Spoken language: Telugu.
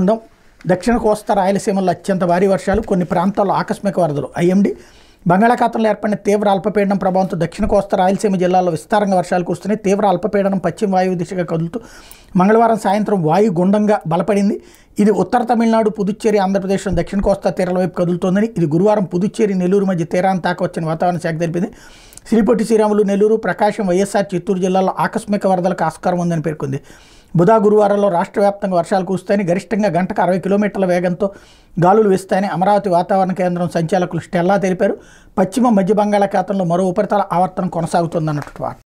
ఖండం దక్షిణ కోస్తా రాయలసీమలో అత్యంత భారీ వర్షాలు కొన్ని ప్రాంతాల్లో ఆకస్మిక వరదలు ఐఎండి బంగాళాఖాతంలో ఏర్పడిన తీవ్ర అల్పపీడనం ప్రభావంతో దక్షిణ కోస్తా రాయలసీమ జిల్లాలో విస్తారంగా వర్షాలు కురుస్తున్నాయి తీవ్ర అల్పపీడనం పశ్చిమ వాయువు దిశగా కదులుతూ మంగళవారం సాయంత్రం వాయు గుండంగా బలపడింది ఇది ఉత్తర తమిళనాడు పుదుచ్చేరి ఆంధ్రప్రదేశ్ దక్షిణ కోస్తా తీరాల వైపు కదులుతోందని ఇది గురువారం పుదుచ్చేరి నెల్లూరు మధ్య తీరాన్ని తాకవచ్చని వాతావరణ శాఖ తెలిపింది శ్రీపొట్టి శ్రీరాములు నెల్లూరు ప్రకాశం వైఎస్ఆర్ చిత్తూరు జిల్లాలో ఆకస్మిక వరదలకు ఆస్కారం ఉందని పేర్కొంది బుధ గురువారంలో రాష్ట్ర వ్యాప్తంగా వర్షాలు కురుస్తాయని గరిష్టంగా గంటకు అరవై కిలోమీటర్ల వేగంతో గాలులు వేస్తాయని అమరావతి వాతావరణ కేంద్రం సంచాలకులు స్టెల్లా తెలిపారు పశ్చిమ మధ్య బంగాళాఖాతంలో మరో ఉపరితల ఆవర్తనం కొనసాగుతుందన్నట్టు